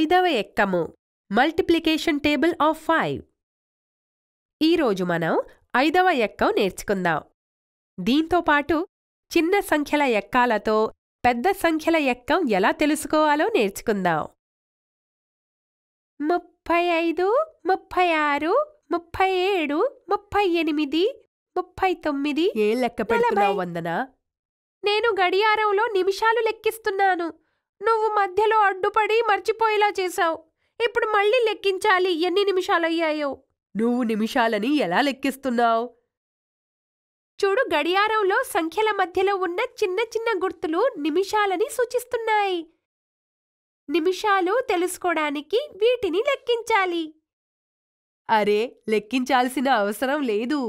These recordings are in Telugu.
ఐదవ ఎక్కము మల్టిప్లికేషన్ టేబుల్ ఆఫ్ ఫైవ్ ఈరోజు మనం ఐదవ ఎక్కం నేర్చుకుందాం దీంతో పాటు చిన్న సంఖ్యల ఎక్కాలతో పెద్ద సంఖ్యల ఎక్కం ఎలా తెలుసుకోవాలో నేర్చుకుందాం ముప్పై ఐదు ముప్పై ఆరు ముప్పై ఏడు ముప్పై ఎనిమిది ముప్పై తొమ్మిది ఏ లెక్క వందనా నేను గడియారంలో నిమిషాలు లెక్కిస్తున్నాను నువ్వు మధ్యలో అడ్డుపడి మర్చిపోయేలా చేశావు ఇప్పుడు మళ్ళీ లెక్కించాలి ఎన్ని నిమిషాలయ్యాయో నువ్వు నిమిషాలని ఎలా లెక్కిస్తున్నావు చూడు గడియారంలో సంఖ్యల మధ్యలో ఉన్న చిన్న చిన్న గుర్తులు నిమిషాలని సూచిస్తున్నాయి నిమిషాలు తెలుసుకోడానికి వీటిని లెక్కించాలి అరే లెక్కించాల్సిన అవసరం లేదు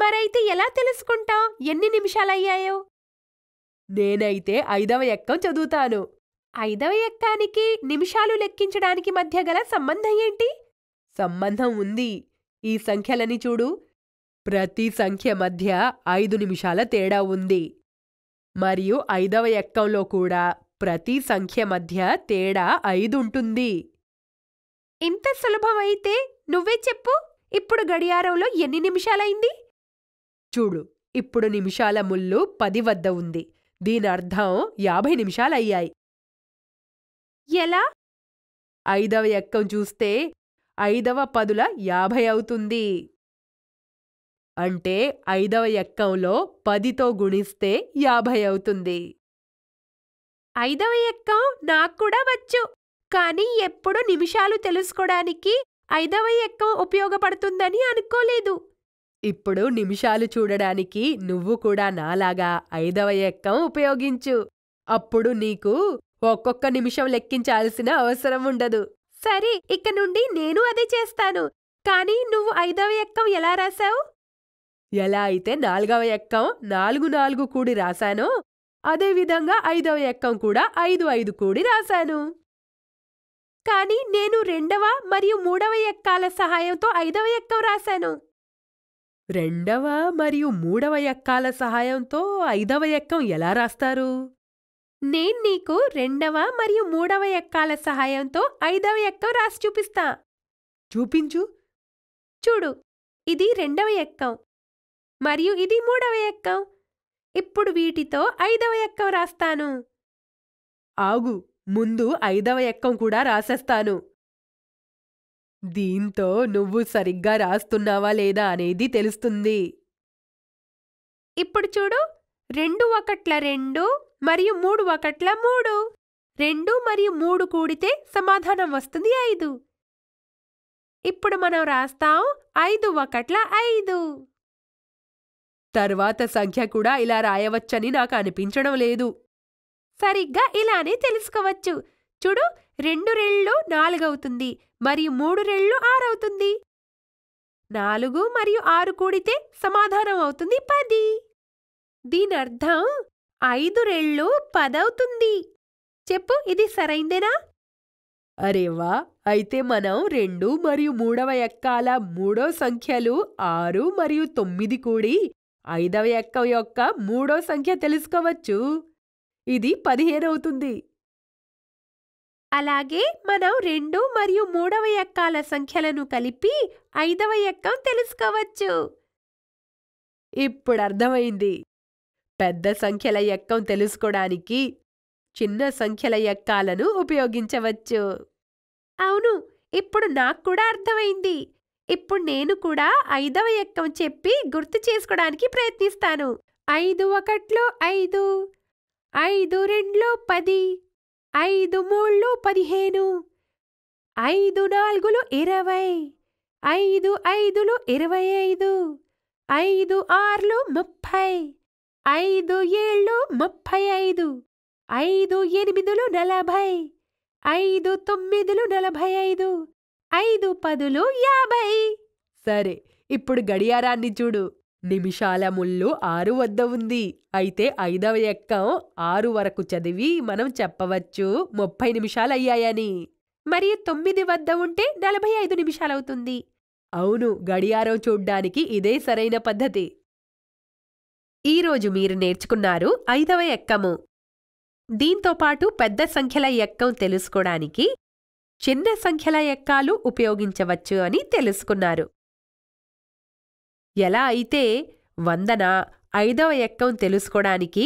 మరైతే ఎలా తెలుసుకుంటాం ఎన్ని నిమిషాలయ్యాయో నేనైతే ఐదవ ఎక్కం చదువుతాను ఐదవ ఎక్కానికి నిమిషాలు లెక్కించడానికి మధ్య గల సంబంధం ఏంటి సంబంధం ఉంది ఈ సంఖ్యలని చూడు ప్రతి సంఖ్య మధ్య ఐదు నిమిషాల తేడా ఉంది మరియు ఐదవ ఎక్కంలో కూడా ప్రతి సంఖ్య మధ్య తేడా ఐదుంటుంది ఇంత సులభమైతే నువ్వే చెప్పు ఇప్పుడు గడియారంలో ఎన్ని నిమిషాలైంది చూడు ఇప్పుడు నిమిషాల ముళ్ళు పది వద్ద ఉంది దీనర్ధం యాభై నిమిషాలయ్యాయి ఎలా ఐదవ ఎక్కం చూస్తే ఐదవ పదుల యాభై అవుతుంది అంటే ఐదవ ఎక్కంలో పదితో గుణిస్తే యాభై అవుతుంది ఐదవ ఎక్కం నాక్కూడా వచ్చు కానీ ఎప్పుడు నిమిషాలు తెలుసుకోడానికి ఐదవ ఎక్కం ఉపయోగపడుతుందని అనుకోలేదు ఇప్పుడు నిమిషాలు చూడడానికి నువ్వు కూడా నాలాగా ఐదవ ఎక్కం ఉపయోగించు అప్పుడు నీకు ఒక్కొక్క నిమిషం లెక్కించాల్సిన అవసరం ఉండదు సరే ఇక నుండి నేను అదే చేస్తాను కానీ నువ్వు ఐదవ ఎక్కం ఎలా రాశావు ఎలా అయితే నాలుగవ ఎక్కం నాలుగు నాలుగు కూడి రాశానో అదేవిధంగా ఐదవ ఎక్కం కూడా ఐదు ఐదు కూడి రాశాను కానీ నేను రెండవ మరియు మూడవ ఎక్కాల సహాయంతో ఐదవ ఎక్కం రాశాను రెండవ మరియు మూడవ ఎక్కాల సహాయంతో ఐదవ ఎక్కం ఎలా రాస్తారు నేను నీకు రెండవ మరియు మూడవ ఎక్కాల సహాయంతో ఐదవ ఎక్కం రాసి చూపిస్తా చూపించు చూడు ఇది రెండవ ఎక్కం మరియు ఇది మూడవ ఎక్కం ఇప్పుడు వీటితో ఐదవ ఎక్కం రాస్తాను ఆగు ముందు ఐదవ ఎక్కం కూడా రాసేస్తాను దీంతో నువ్వు సరిగ్గా రాస్తున్నావా లేదా అనేది తెలుస్తుంది ఇప్పుడు చూడు రెండు ఒకట్ల రెండు మరియు మూడు ఒకట్ల మూడు రెండు మరియు మూడు కూడితే సమాధానం వస్తుంది ఐదు ఇప్పుడు మనం రాస్తాం ఐదు ఒకట్ల ఐదు తర్వాత సంఖ్య కూడా ఇలా రాయవచ్చని నాకు అనిపించడం లేదు సరిగ్గా ఇలానే తెలుసుకోవచ్చు చూడు రెండు రెళ్ళు నాలుగవుతుంది మరియు మూడు రెళ్ళు ఆరవుతుంది నాలుగు మరియు ఆరు కూడితే సమాధానం అవుతుంది పది దీనర్థం ఐదు రెళ్ళు పదవుతుంది చెప్పు ఇది సరైందేనా అరేవా అయితే మనం రెండు మరియు మూడవ ఎక్కాల మూడో సంఖ్యలు ఆరు మరియు తొమ్మిది కూడి ఐదవ ఎక్క యొక్క మూడో సంఖ్య తెలుసుకోవచ్చు ఇది పదిహేనవుతుంది అలాగే మనం రెండు మరియు మూడవ ఎక్కాల సంఖ్యలను కలిపి ఐదవ ఎక్కం తెలుసుకోవచ్చు ఇప్పుడు అర్థమైంది పెద్ద సంఖ్యల ఎక్కం తెలుసుకోడానికి చిన్న సంఖ్యల ఎక్కాలను ఉపయోగించవచ్చు అవును ఇప్పుడు నాకు కూడా అర్థమైంది ఇప్పుడు నేను కూడా ఐదవ ఎక్కం చెప్పి గుర్తు చేసుకోడానికి ప్రయత్నిస్తాను ఐదు ఒకట్లో ఐదు ఐదు రెండ్లో పది ఐదు మూళ్ళు పదిహేను ఐదు నాలుగులు ఇరవై ఐదు ఐదులు ఇరవై ఐదు ఐదు ఆర్లు ముప్పై ఐదు ఏళ్ళు ముప్పై ఐదు ఐదు ఎనిమిదులు నలభై ఐదు తొమ్మిదిలు నలభై ఐదు ఐదు పదులు యాభై సరే ఇప్పుడు గడియారాన్ని చూడు నిమిషాల ముళ్ళు ఆరు వద్ద ఉంది అయితే ఐదవ ఎక్కం ఆరు వరకు చదివి మనం చెప్పవచ్చు ముప్పై నిమిషాలయ్యాయని మరి తొమ్మిది వద్ద ఉంటే నలభై ఐదు నిమిషాలవుతుంది అవును గడియారం చూడ్డానికి ఇదే సరైన పద్ధతి ఈరోజు మీరు నేర్చుకున్నారు ఐదవ ఎక్కము దీంతో పాటు పెద్ద సంఖ్యల ఎక్కం తెలుసుకోడానికి చిన్న సంఖ్యల ఎక్కాలు ఉపయోగించవచ్చు అని తెలుసుకున్నారు ఎలా అయితే వందన ఐదవ ఎక్కం తెలుసుకోడానికి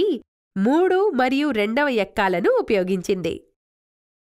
మూడు మరియు రెండవ ఎక్కాలను ఉపయోగించింది